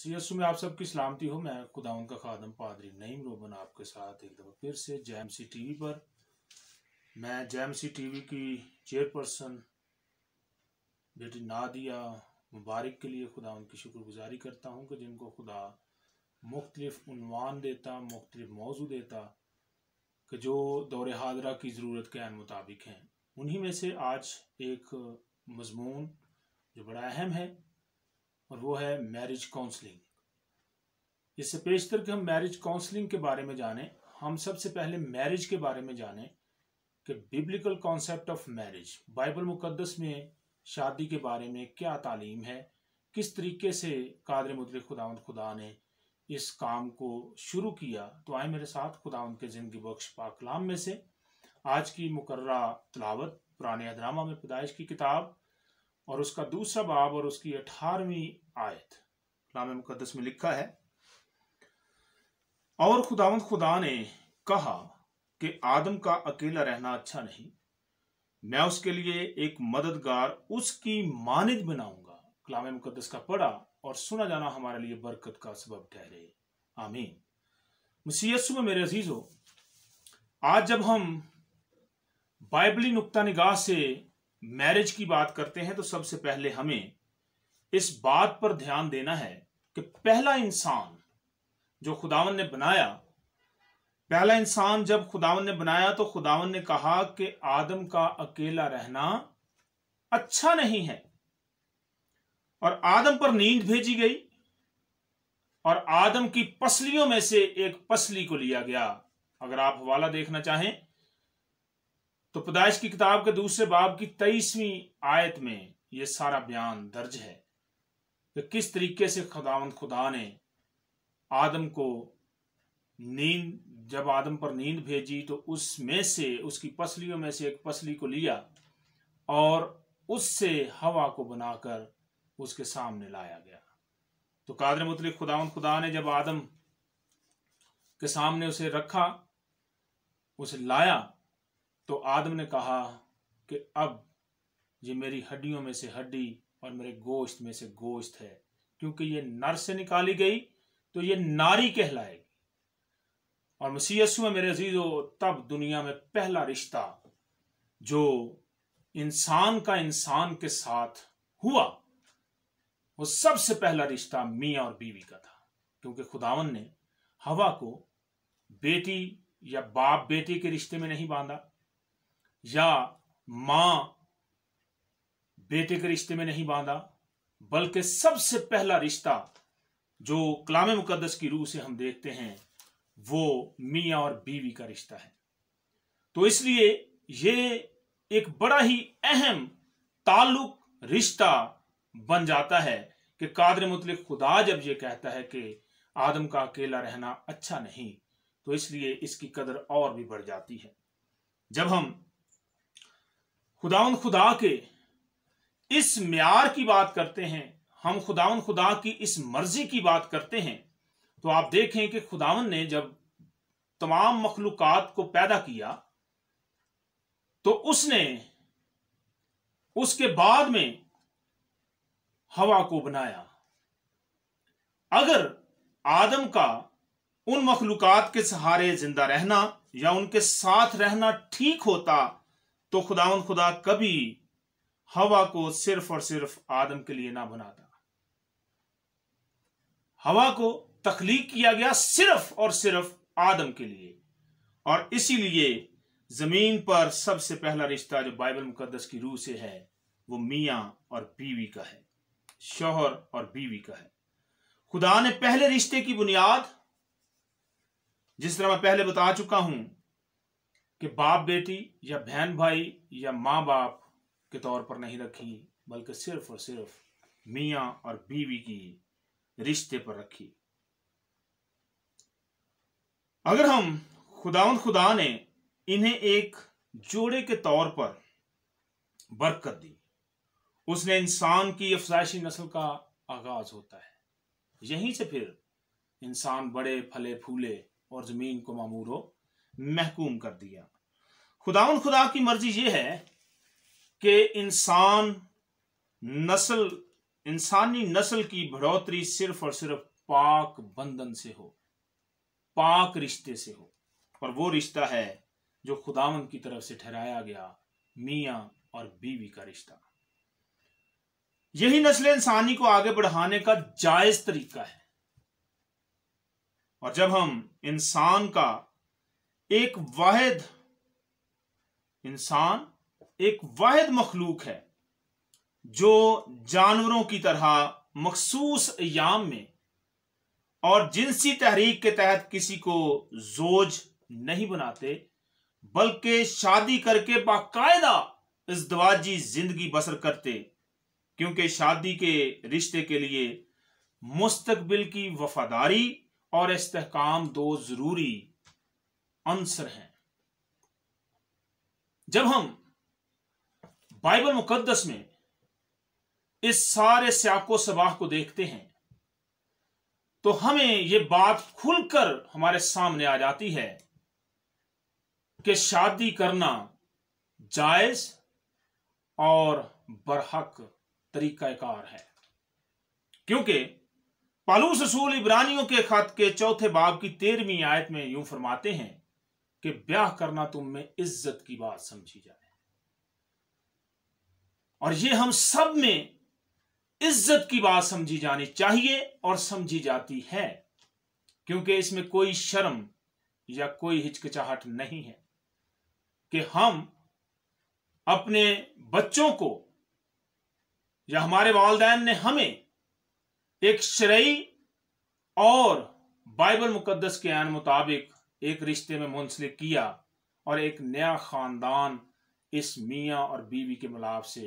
CSO में आप सबकी सलामती हो मैं खुदाउन का खादम पादरी नईम रोबन आपके साथ एक दफ़ा फिर से जैम सी टीवी पर मैं जैम सी टीवी की चेयरपर्सन बेटी नादिया मुबारक के लिए खुदा उनकी शुक्रगुजारी करता हूँ कि जिनको खुदा मुख्तलिफ़ान देता मुख्तलिफ मौजू देता कि जो दौर हाजरा की ज़रूरत के अन मुताबिक हैं उन्हीं में से आज एक मजमून जो बड़ा अहम है और वो है मैरिज काउंसलिंग इससे पेश तक हम मैरिज काउंसलिंग के बारे में जानें हम सबसे पहले मैरिज के बारे में जानें कि biblical concept of marriage Bible मुकदस में शादी के बारे में क्या तालीम है किस तरीके से कादर मुद्र खुदावंद खुदा ने इस काम को शुरू किया तो आए मेरे साथ खुदा उनके ज़िंदगी बख्श पाकलाम में से आज की मुकर्रा तलावत पुराने अदरामा में पैदाइश की किताब और उसका दूसरा बाब और उसकी अठारहवीं आयत लाम मुकदस में लिखा है और खुदावंत खुदा ने कहा कि आदम का अकेला रहना अच्छा नहीं मैं उसके लिए एक मददगार उसकी मानद बनाऊंगा कलाम मुकदस का पढ़ा और सुना जाना हमारे लिए बरकत का सबब ठहरे आमीन मुसीयसु में मेरे अजीज हो आज जब हम बाइबली नुकता निगाह से मैरिज की बात करते हैं तो सबसे पहले हमें इस बात पर ध्यान देना है कि पहला इंसान जो खुदावन ने बनाया पहला इंसान जब खुदावन ने बनाया तो खुदावन ने कहा कि आदम का अकेला रहना अच्छा नहीं है और आदम पर नींद भेजी गई और आदम की पसलियों में से एक पसली को लिया गया अगर आप हवाला देखना चाहें तो पैदाइश की किताब के दूसरे बाब की तेईसवीं आयत में यह सारा बयान दर्ज है कि किस तरीके से खुदावंद खुदा ने आदम को नींद जब आदम पर नींद भेजी तो उसमें से उसकी पसलियों में से एक पसली को लिया और उससे हवा को बनाकर उसके सामने लाया गया तो कादर मुतलिक खुदावन खुदा ने जब आदम के सामने उसे रखा उसे लाया तो आदम ने कहा कि अब ये मेरी हड्डियों में से हड्डी और मेरे गोश्त में से गोश्त है क्योंकि ये नर से निकाली गई तो ये नारी कहलाएगी और मसीयसु में मेरे अजीजों तब दुनिया में पहला रिश्ता जो इंसान का इंसान के साथ हुआ वो सबसे पहला रिश्ता मियाँ और बीवी का था क्योंकि खुदावन ने हवा को बेटी या बाप बेटी के रिश्ते में नहीं बांधा या मां बेटे के रिश्ते में नहीं बांधा बल्कि सबसे पहला रिश्ता जो कलाम मुकदस की रूह से हम देखते हैं वो मियाँ और बीवी का रिश्ता है तो इसलिए ये एक बड़ा ही अहम ताल्लुक रिश्ता बन जाता है कि कादर मुतलिक खुदा जब ये कहता है कि आदम का अकेला रहना अच्छा नहीं तो इसलिए इसकी कदर और भी बढ़ जाती है जब हम खुदाउन खुदा के इस म्यार की बात करते हैं हम खुदाउन खुदा की इस मर्जी की बात करते हैं तो आप देखें कि खुदावन ने जब तमाम मखलूकत को पैदा किया तो उसने उसके बाद में हवा को बनाया अगर आदम का उन मखलूक के सहारे जिंदा रहना या उनके साथ रहना ठीक होता तो खुदावन खुदा कभी हवा को सिर्फ और सिर्फ आदम के लिए ना बनाता हवा को तख्लीक किया गया सिर्फ और सिर्फ आदम के लिए और इसीलिए जमीन पर सबसे पहला रिश्ता जो बाइबल मुकदस की रूह से है वो मियाँ और बीवी का है शोहर और बीवी का है खुदा ने पहले रिश्ते की बुनियाद जिस तरह मैं पहले बता चुका हूं कि बाप बेटी या बहन भाई या माँ बाप के तौर पर नहीं रखी बल्कि सिर्फ और सिर्फ मियाँ और बीवी की रिश्ते पर रखी अगर हम खुदाउन खुदा ने इन्हें एक जोड़े के तौर पर बरकत दी उसने इंसान की अफजाइशी नस्ल का आगाज होता है यहीं से फिर इंसान बड़े फले फूले और जमीन को मामूरो महकूम कर दिया खुदावन खुदा की मर्जी यह है कि इंसान नस्ल इंसानी नस्ल की बढ़ोतरी सिर्फ और सिर्फ पाक बंधन से हो पाक रिश्ते से हो और वो रिश्ता है जो खुदावन की तरफ से ठहराया गया मिया और बीवी का रिश्ता यही नस्ल इंसानी को आगे बढ़ाने का जायज तरीका है और जब हम इंसान का एक वाहिद इंसान एक वाद मखलूक है जो जानवरों की तरह मखसूस याम में और जिनसी तहरीक के तहत किसी को जोज नहीं बनाते बल्कि शादी करके बाकायदा इस दवाजी जिंदगी बसर करते क्योंकि शादी के रिश्ते के लिए मुस्तकबिल की वफादारी और इस्तेकाम दो जरूरी अंसर हैं जब हम बाइबल मुकद्दस में इस सारे स्याको सबाह को देखते हैं तो हमें यह बात खुलकर हमारे सामने आ जाती है कि शादी करना जायज और बरहक तरीकाकार है क्योंकि पालूस रसूल इब्रानियों के खत के चौथे बाब की तेरहवीं आयत में यूं फरमाते हैं कि ब्याह करना तुम में इज्जत की बात समझी जाए और ये हम सब में इज्जत की बात समझी जानी चाहिए और समझी जाती है क्योंकि इसमें कोई शर्म या कोई हिचकिचाहट नहीं है कि हम अपने बच्चों को या हमारे वालदेन ने हमें एक शरई और बाइबल मुकद्दस के आन मुताबिक एक रिश्ते में मुंसलिक किया और एक नया खानदान इस मियाँ और बीवी के मिलाप से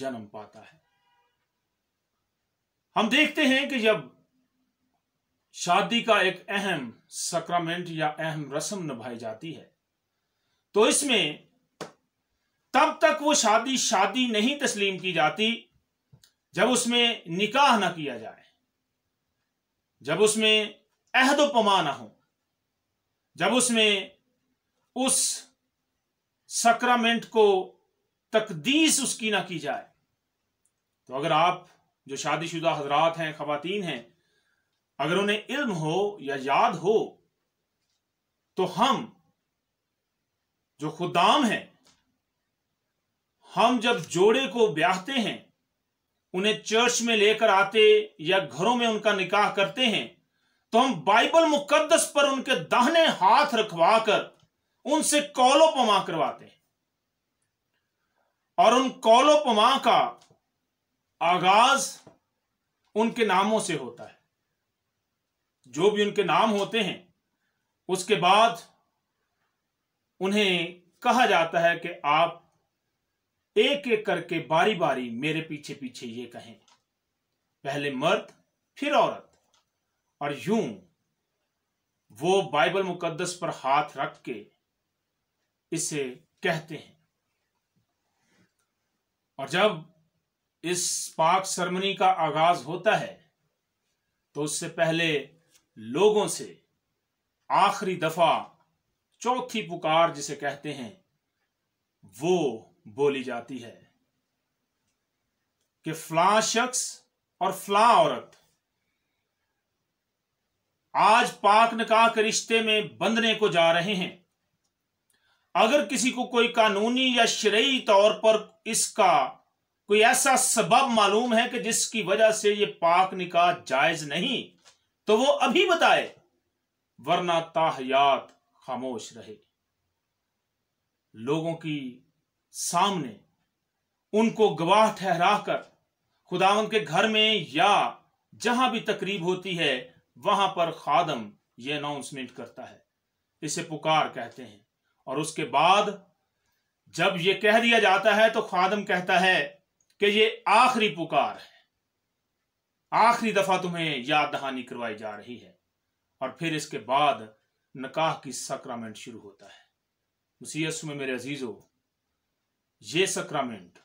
जन्म पाता है हम देखते हैं कि जब शादी का एक अहम सक्रामेंट या अहम रस्म निभाई जाती है तो इसमें तब तक वो शादी शादी नहीं तस्लीम की जाती जब उसमें निकाह ना किया जाए जब उसमें अहदोपमा ना हो जब उसमें उस सक्रामेंट को तकदीस उसकी ना की जाए तो अगर आप जो शादीशुदा हजरात हैं खातन हैं अगर उन्हें इल्म हो या याद हो तो हम जो खुदाम हैं हम जब जोड़े को ब्याहते हैं उन्हें चर्च में लेकर आते या घरों में उनका निकाह करते हैं तो हम बाइबल मुकद्दस पर उनके दाहने हाथ रखवा कर उनसे कौलोपमा करवाते हैं और उन कौलोपमा का आगाज उनके नामों से होता है जो भी उनके नाम होते हैं उसके बाद उन्हें कहा जाता है कि आप एक एक करके बारी बारी मेरे पीछे पीछे ये कहें पहले मर्द फिर औरत और यूं वो बाइबल मुकद्दस पर हाथ रख के इसे कहते हैं और जब इस पाक सरमनी का आगाज होता है तो उससे पहले लोगों से आखिरी दफा चौथी पुकार जिसे कहते हैं वो बोली जाती है कि फ्ला शख्स और फ्ला औरत आज पाक निकाह के रिश्ते में बंधने को जा रहे हैं अगर किसी को कोई कानूनी या शरीय तौर पर इसका कोई ऐसा सबब मालूम है कि जिसकी वजह से यह पाक निकाह जायज नहीं तो वो अभी बताए वरना ताहयात खामोश रहे लोगों की सामने उनको गवाह ठहरा कर के घर में या जहां भी तकरीब होती है वहां पर खादम ये अनाउंसमेंट करता है इसे पुकार कहते हैं और उसके बाद जब ये कह दिया जाता है तो खादम कहता है कि ये आखिरी पुकार है आखिरी दफा तुम्हें याद दहानी करवाई जा रही है और फिर इसके बाद नकाह की सक्रामेंट शुरू होता है मुसीस में मेरे अजीज़ो ये सक्रामेंट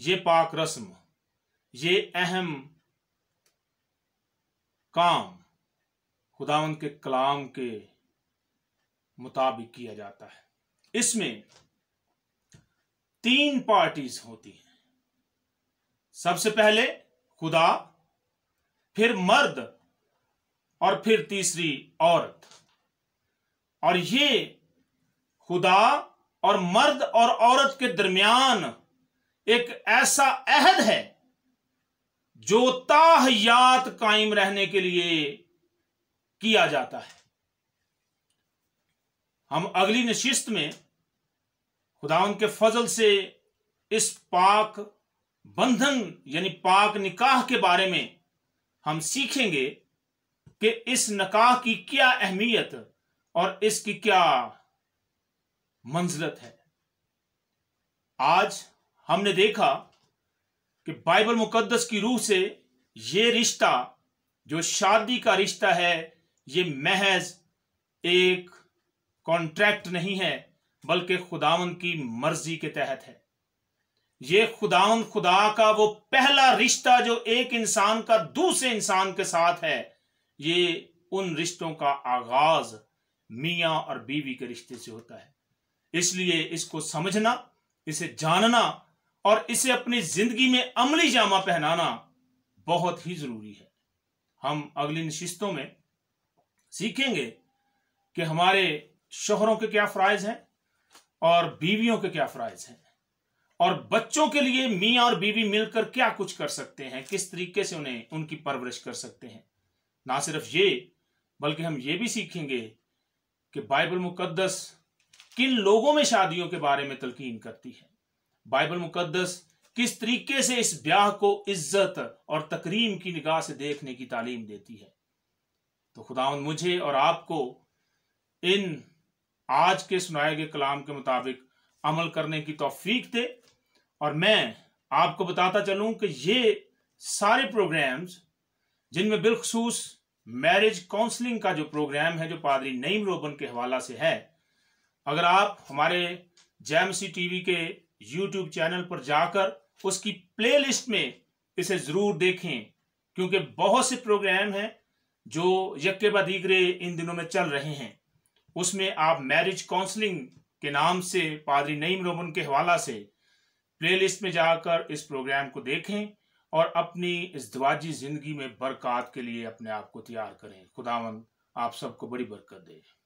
ये पाक रस्म ये अहम काम खुदावंद के कलाम के मुताबिक किया जाता है इसमें तीन पार्टीज होती हैं सबसे पहले खुदा फिर मर्द और फिर तीसरी औरत और ये खुदा और मर्द और औरत के दरमियान एक ऐसा अहद है जो ताहयात कायम रहने के लिए किया जाता है हम अगली नशिस्त में खुदा उनके फजल से इस पाक बंधन यानी पाक निकाह के बारे में हम सीखेंगे कि इस निकाह की क्या अहमियत और इसकी क्या मंजलत है आज हमने देखा कि बाइबल मुकद्दस की रूह से यह रिश्ता जो शादी का रिश्ता है ये महज एक कॉन्ट्रैक्ट नहीं है बल्कि खुदावन की मर्जी के तहत है ये खुदावन खुदा का वो पहला रिश्ता जो एक इंसान का दूसरे इंसान के साथ है ये उन रिश्तों का आगाज मियाँ और बीवी के रिश्ते से होता है इसलिए इसको समझना इसे जानना और इसे अपनी जिंदगी में अमली जामा पहनाना बहुत ही जरूरी है हम अगली नशिस्तों में सीखेंगे कि हमारे शोहरों के क्या फ्राइज हैं और बीवियों के क्या फ्राइज हैं और बच्चों के लिए मियाँ और बीवी मिलकर क्या कुछ कर सकते हैं किस तरीके से उन्हें उनकी परवरिश कर सकते हैं ना सिर्फ ये बल्कि हम ये भी सीखेंगे कि बाइबल मुकद्दस किन लोगों में शादियों के बारे में तलकीन करती है बाइबल मुकद्दस किस तरीके से इस ब्याह को इज्जत और तकरीम की निगाह से देखने की तालीम देती है तो खुदावन मुझे और आपको इन आज के सुनाए गए कलाम के मुताबिक अमल करने की तोफीक दे और मैं आपको बताता चलूं कि ये सारे प्रोग्राम्स जिनमें बिलखसूस मैरिज काउंसलिंग का जो प्रोग्राम है जो पादरी नईम रोबन के हवाला से है अगर आप हमारे जैमसी टीवी के यूट्यूब चैनल पर जाकर उसकी प्लेलिस्ट में इसे ज़रूर देखें क्योंकि बहुत से प्रोग्राम हैं जो यक्के बदीगरे इन दिनों में चल रहे हैं उसमें आप मैरिज काउंसलिंग के नाम से पादरी नईम रोमन के हवाला से प्लेलिस्ट में जाकर इस प्रोग्राम को देखें और अपनी इस दवाजी ज़िंदगी में बरकत के लिए अपने आप को तैयार करें खुदावन आप सबको बड़ी बरकत दें